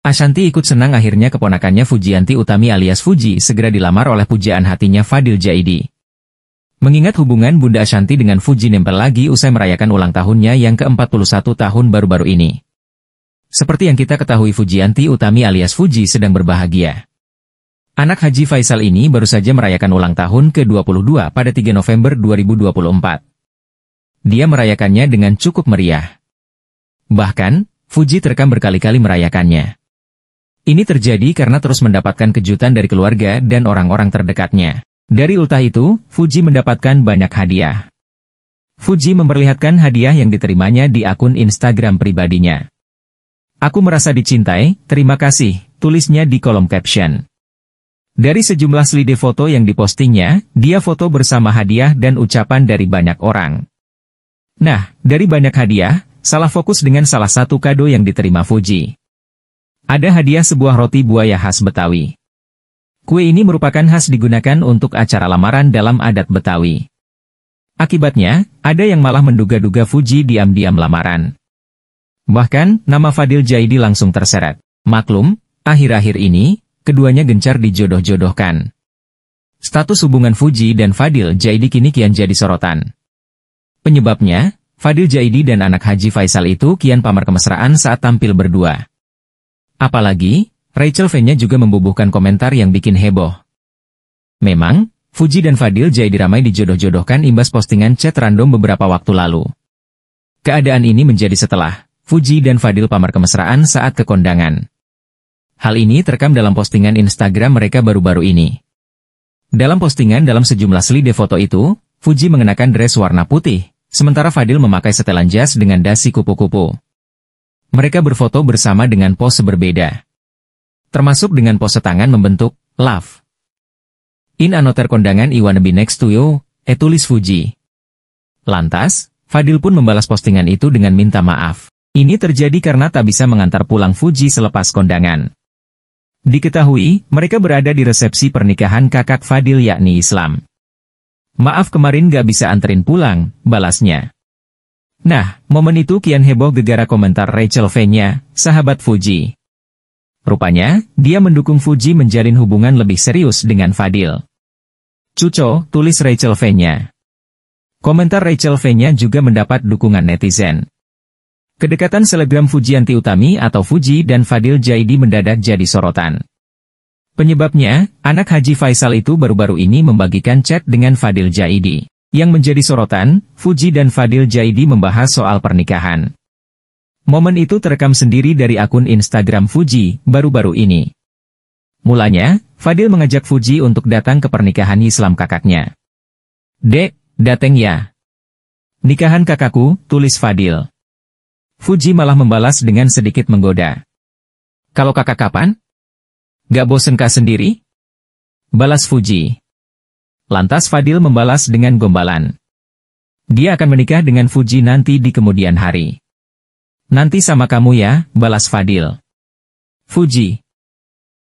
Ashanti ikut senang akhirnya keponakannya Fujianti Utami alias Fuji segera dilamar oleh pujaan hatinya Fadil Jaidi. Mengingat hubungan Bunda Ashanti dengan Fuji nempel lagi usai merayakan ulang tahunnya yang ke-41 tahun baru-baru ini. Seperti yang kita ketahui Fujianti Utami alias Fuji sedang berbahagia. Anak Haji Faisal ini baru saja merayakan ulang tahun ke-22 pada 3 November 2024. Dia merayakannya dengan cukup meriah. Bahkan, Fuji terekam berkali-kali merayakannya. Ini terjadi karena terus mendapatkan kejutan dari keluarga dan orang-orang terdekatnya. Dari ultah itu, Fuji mendapatkan banyak hadiah. Fuji memperlihatkan hadiah yang diterimanya di akun Instagram pribadinya. Aku merasa dicintai, terima kasih, tulisnya di kolom caption. Dari sejumlah slide foto yang dipostingnya, dia foto bersama hadiah dan ucapan dari banyak orang. Nah, dari banyak hadiah, salah fokus dengan salah satu kado yang diterima Fuji. Ada hadiah sebuah roti buaya khas Betawi. Kue ini merupakan khas digunakan untuk acara lamaran dalam adat Betawi. Akibatnya, ada yang malah menduga-duga Fuji diam-diam lamaran. Bahkan, nama Fadil Jaidi langsung terseret. Maklum, akhir-akhir ini, keduanya gencar dijodoh-jodohkan. Status hubungan Fuji dan Fadil Jaidi kini kian jadi sorotan. Penyebabnya, Fadil Jaidi dan anak Haji Faisal itu kian pamer kemesraan saat tampil berdua. Apalagi, Rachel v juga membubuhkan komentar yang bikin heboh. Memang, Fuji dan Fadil jadi ramai dijodoh-jodohkan imbas postingan chat random beberapa waktu lalu. Keadaan ini menjadi setelah Fuji dan Fadil pamer kemesraan saat kekondangan. Hal ini terekam dalam postingan Instagram mereka baru-baru ini. Dalam postingan dalam sejumlah slide foto itu, Fuji mengenakan dress warna putih, sementara Fadil memakai setelan jas dengan dasi kupu-kupu. Mereka berfoto bersama dengan pose berbeda. Termasuk dengan pose tangan membentuk love. In anoter kondangan Iwan be next to you, etulis Fuji. Lantas, Fadil pun membalas postingan itu dengan minta maaf. Ini terjadi karena tak bisa mengantar pulang Fuji selepas kondangan. Diketahui, mereka berada di resepsi pernikahan kakak Fadil yakni Islam. Maaf kemarin gak bisa anterin pulang, balasnya. Nah, momen itu kian heboh gegara komentar Rachel Fenya, sahabat Fuji. Rupanya, dia mendukung Fuji menjalin hubungan lebih serius dengan Fadil. Cuco, tulis Rachel Fenya. Komentar Rachel Fenya juga mendapat dukungan netizen. Kedekatan selebgram Fujianti Utami atau Fuji dan Fadil Jaidi mendadak jadi sorotan. Penyebabnya, anak Haji Faisal itu baru-baru ini membagikan chat dengan Fadil Jaidi. Yang menjadi sorotan, Fuji dan Fadil Jaidi membahas soal pernikahan. Momen itu terekam sendiri dari akun Instagram Fuji, baru-baru ini. Mulanya, Fadil mengajak Fuji untuk datang ke pernikahan Islam kakaknya. Dek, dateng ya. Nikahan kakakku, tulis Fadil. Fuji malah membalas dengan sedikit menggoda. Kalau kakak kapan? Gak bosen kah sendiri? Balas Fuji. Lantas Fadil membalas dengan gombalan. Dia akan menikah dengan Fuji nanti di kemudian hari. Nanti sama kamu ya, balas Fadil. Fuji.